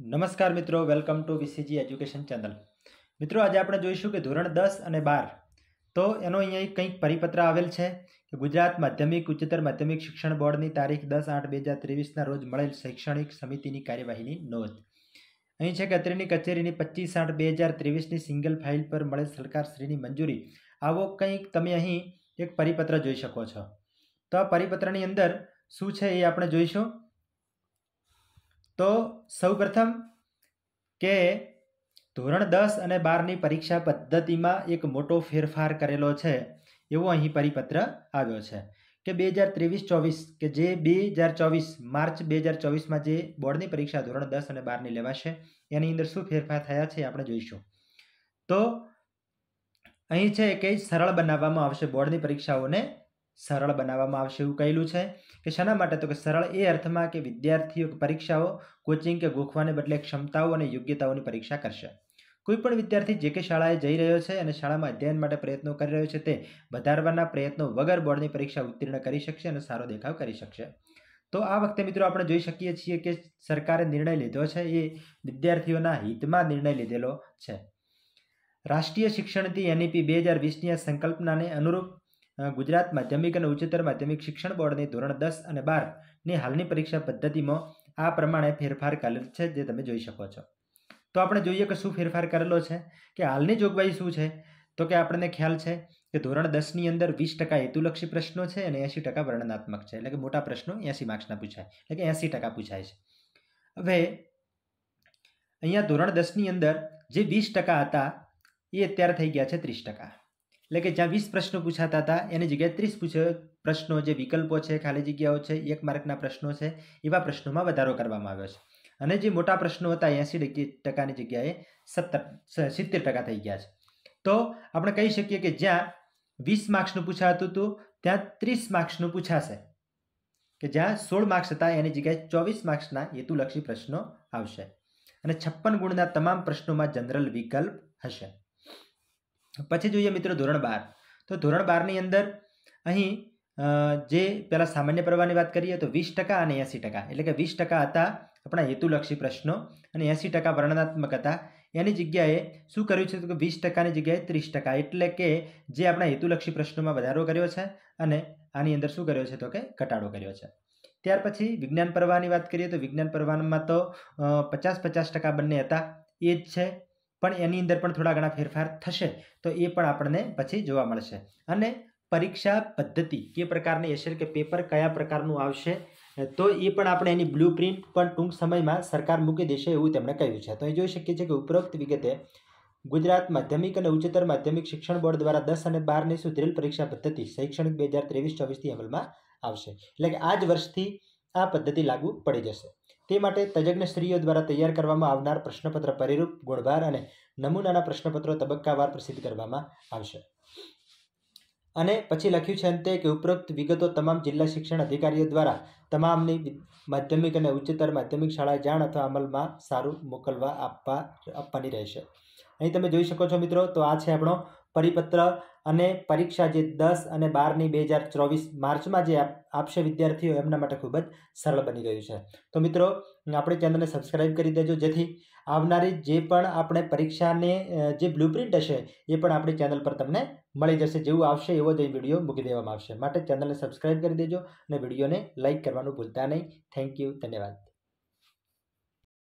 નમસ્કાર મિત્રો welcome to VCG education channel મિત્રો આજે આપણે જોઈશું કે ધોરણ દસ અને બાર તો એનો અહીંયા કંઈક પરિપત્ર આવેલ છે કે ગુજરાત માધ્યમિક ઉચ્ચતર માધ્યમિક શિક્ષણ બોર્ડની તારીખ દસ આઠ બે હજાર ત્રેવીસના રોજ મળેલ શૈક્ષણિક સમિતિની કાર્યવાહીની નોંધ અહીં છે કે અત્રેની કચેરીની પચીસ આઠ બે હજાર ત્રેવીસની સિંગલ ફાઇલ પર મળેલ સરકારશ્રીની મંજૂરી આવો કંઈક તમે અહીં એક પરિપત્ર જોઈ શકો છો તો આ પરિપત્રની અંદર શું છે એ આપણે જોઈશું તો સૌપ્રથમ કે ધોરણ દસ અને બારની પરીક્ષા પદ્ધતિમાં એક મોટો ફેરફાર કરેલો છે એવો અહીં પરિપત્ર આવ્યો છે કે બે હજાર ત્રેવીસ ચોવીસ કે જે બે હજાર ચોવીસ માર્ચ બે હજાર ચોવીસમાં જે બોર્ડની પરીક્ષા ધોરણ દસ અને બારની લેવાશે એની અંદર શું ફેરફાર થયા છે આપણે જોઈશું તો અહીં છે કે સરળ બનાવવામાં આવશે બોર્ડની પરીક્ષાઓને સરળ બનાવવામાં આવશે એવું કહેલું છે કે શાના માટે તો કે સરળ એ અર્થમાં કે વિદ્યાર્થીઓ પરીક્ષાઓ કોચિંગ કે ગોખવાને બદલે ક્ષમતાઓ અને યોગ્યતાઓની પરીક્ષા કરશે કોઈપણ વિદ્યાર્થી જે કે શાળાએ જઈ રહ્યો છે અને શાળામાં અધ્યયન માટે પ્રયત્નો કરી રહ્યો છે તે વધારવાના પ્રયત્નો વગર બોર્ડની પરીક્ષા ઉત્તીર્ણ કરી શકશે અને સારો દેખાવ કરી શકશે તો આ વખતે મિત્રો આપણે જોઈ શકીએ છીએ કે સરકારે નિર્ણય લીધો છે એ વિદ્યાર્થીઓના હિતમાં નિર્ણય લીધેલો છે રાષ્ટ્રીય શિક્ષણ નીતિ એનઈપી બે હજાર વીસની આ સંકલ્પનાને અનુરૂપ ગુજરાત માધ્યમિક અને ઉચ્ચતર માધ્યમિક શિક્ષણ બોર્ડની ધોરણ દસ અને બારની હાલની પરીક્ષા પદ્ધતિમાં આ પ્રમાણે ફેરફાર કરેલ છે જે તમે જોઈ શકો છો તો આપણે જોઈએ કે શું ફેરફાર કરેલો છે કે હાલની જોગવાઈ શું છે તો કે આપણને ખ્યાલ છે કે ધોરણ દસની અંદર વીસ ટકા હેતુલક્ષી પ્રશ્નો છે અને એંસી ટકા વર્ણનાત્મક છે એટલે કે મોટા પ્રશ્નો એંસી માર્ક્સના પૂછાય એટલે કે એંસી ટકા પૂછાય છે હવે અહીંયા ધોરણ દસની અંદર જે વીસ ટકા હતા એ અત્યારે થઈ ગયા છે ત્રીસ ટકા એટલે કે જ્યાં વીસ પ્રશ્નો પૂછાતા હતા એની જગ્યાએ ત્રીસ પૂછ્યો પ્રશ્નો જે વિકલ્પો છે ખાલી જગ્યાઓ છે એક માર્કના પ્રશ્નો છે એવા પ્રશ્નોમાં વધારો કરવામાં આવ્યો છે અને જે મોટા પ્રશ્નો હતા એંસી ટકાની જગ્યાએ સત્તર સિત્તેર ટકા થઈ ગયા છે તો આપણે કહી શકીએ કે જ્યાં વીસ માર્ક્સનું પૂછાતું હતું ત્યાં ત્રીસ માર્ક્સનું પૂછાશે કે જ્યાં સોળ માર્ક્સ હતા એની જગ્યાએ ચોવીસ માર્ક્સના હેતુલક્ષી પ્રશ્નો આવશે અને છપ્પન ગુણના તમામ પ્રશ્નોમાં જનરલ વિકલ્પ હશે પછી જોઈએ મિત્રો ધોરણ બાર તો ધોરણ બારની અંદર અહીં જે પહેલાં સામાન્ય પ્રવાહની વાત કરીએ તો વીસ ટકા અને એંસી ટકા એટલે કે વીસ ટકા હતા આપણા હેતુલક્ષી પ્રશ્નો અને એંસી ટકા વર્ણનાત્મક હતા એની જગ્યાએ શું કર્યું છે તો કે વીસ ટકાની જગ્યાએ ત્રીસ ટકા એટલે કે જે આપણા હેતુલક્ષી પ્રશ્નોમાં વધારો કર્યો છે અને આની અંદર શું કર્યો છે તો કે ઘટાડો કર્યો છે ત્યાર પછી વિજ્ઞાન પ્રવાહની વાત કરીએ તો વિજ્ઞાન પ્રવાહમાં તો પચાસ પચાસ ટકા બંને હતા એ જ છે પણ એની અંદર પણ થોડા ઘણા ફેરફાર થશે તો એ પણ આપણને પછી જોવા મળશે અને પરીક્ષા પદ્ધતિ કે પ્રકારની હશે કે પેપર કયા પ્રકારનું આવશે તો એ પણ આપણે એની બ્લુ પ્રિન્ટ પણ ટૂંક સમયમાં સરકાર મૂકી દેશે એવું તેમણે કહ્યું છે તો એ જોઈ શકીએ છીએ કે ઉપરોક્ત વિગતે ગુજરાત માધ્યમિક અને ઉચ્ચતર માધ્યમિક શિક્ષણ બોર્ડ દ્વારા દસ અને બારની સુધરેલ પરીક્ષા પદ્ધતિ શૈક્ષણિક બે હજાર ત્રેવીસ ચોવીસથી અમલમાં આવશે એટલે કે આ જ વર્ષથી આ પદ્ધતિ લાગુ પડી જશે તે માટે તજજ્ઞ સ્ત્રીઓ દ્વારા તૈયાર કરવામાં આવનાર પ્રશ્નપત્ર પરિરૂપ ગુણભાર અને નમૂનાના પ્રશ્નપત્રો તબક્કાવાર પ્રસિદ્ધ કરવામાં આવશે અને પછી લખ્યું છે અંતે કે ઉપરોક્ત વિગતો તમામ જિલ્લા શિક્ષણ અધિકારીઓ દ્વારા તમામની માધ્યમિક અને ઉચ્ચતર માધ્યમિક શાળાએ જાણ અથવા અમલમાં સારું મોકલવા આપવા આપવાની રહેશે અહીં તમે જોઈ શકો છો મિત્રો તો આ છે આપણો પરિપત્ર અને પરીક્ષા જે દસ અને બારની બે હજાર ચોવીસ માર્ચમાં જે આપશે વિદ્યાર્થીઓ એમના માટે ખૂબ જ સરળ બની ગયું છે તો મિત્રો આપણે ચેનલને સબસ્ક્રાઈબ કરી દેજો જેથી આવનારી જે પણ આપણે પરીક્ષાને જે બ્લુપ્રિન્ટ હશે એ પણ આપણી ચેનલ પર તમને મળી જશે જેવું આવશે એવો જ વિડીયો મૂકી દેવામાં આવશે માટે ચેનલને સબસ્ક્રાઈબ કરી દેજો અને વિડીયોને લાઇક કરવાનું ભૂલતા નહીં થેન્ક યુ ધન્યવાદ